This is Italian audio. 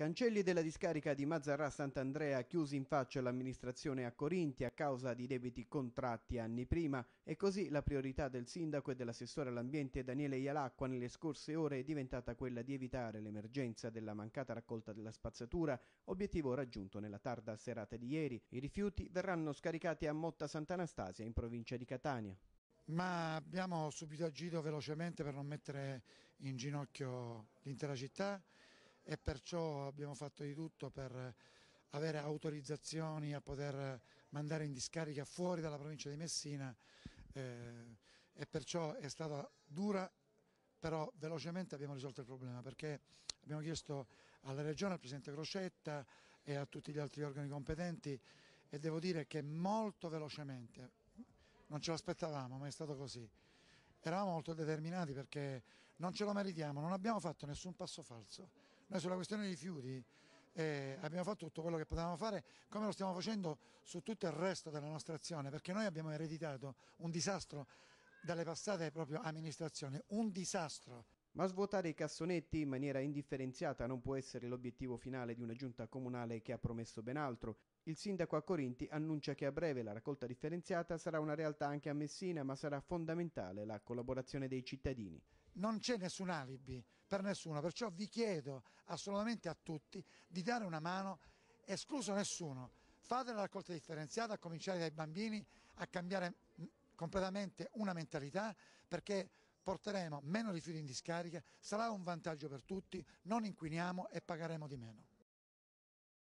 Cancelli della discarica di Mazzarrà Sant'Andrea chiusi in faccia all'amministrazione a Corinti a causa di debiti contratti anni prima e così la priorità del sindaco e dell'assessore all'ambiente Daniele Ialacqua nelle scorse ore è diventata quella di evitare l'emergenza della mancata raccolta della spazzatura, obiettivo raggiunto nella tarda serata di ieri. I rifiuti verranno scaricati a Motta Sant'Anastasia in provincia di Catania ma abbiamo subito agito velocemente per non mettere in ginocchio l'intera città e perciò abbiamo fatto di tutto per avere autorizzazioni a poter mandare in discarica fuori dalla provincia di Messina eh, e perciò è stata dura però velocemente abbiamo risolto il problema perché abbiamo chiesto alla Regione, al Presidente Crocetta e a tutti gli altri organi competenti e devo dire che molto velocemente, non ce l'aspettavamo ma è stato così, eravamo molto determinati perché non ce lo meritiamo, non abbiamo fatto nessun passo falso. Noi sulla questione dei rifiuti eh, abbiamo fatto tutto quello che potevamo fare, come lo stiamo facendo su tutto il resto della nostra azione, perché noi abbiamo ereditato un disastro dalle passate proprio amministrazioni, un disastro. Ma svuotare i cassonetti in maniera indifferenziata non può essere l'obiettivo finale di una giunta comunale che ha promesso ben altro. Il sindaco a Corinti annuncia che a breve la raccolta differenziata sarà una realtà anche a Messina, ma sarà fondamentale la collaborazione dei cittadini. Non c'è nessun alibi per nessuno, perciò vi chiedo assolutamente a tutti di dare una mano, escluso nessuno, fate la raccolta differenziata, a cominciare dai bambini, a cambiare mm, completamente una mentalità perché porteremo meno rifiuti in discarica, sarà un vantaggio per tutti, non inquiniamo e pagheremo di meno.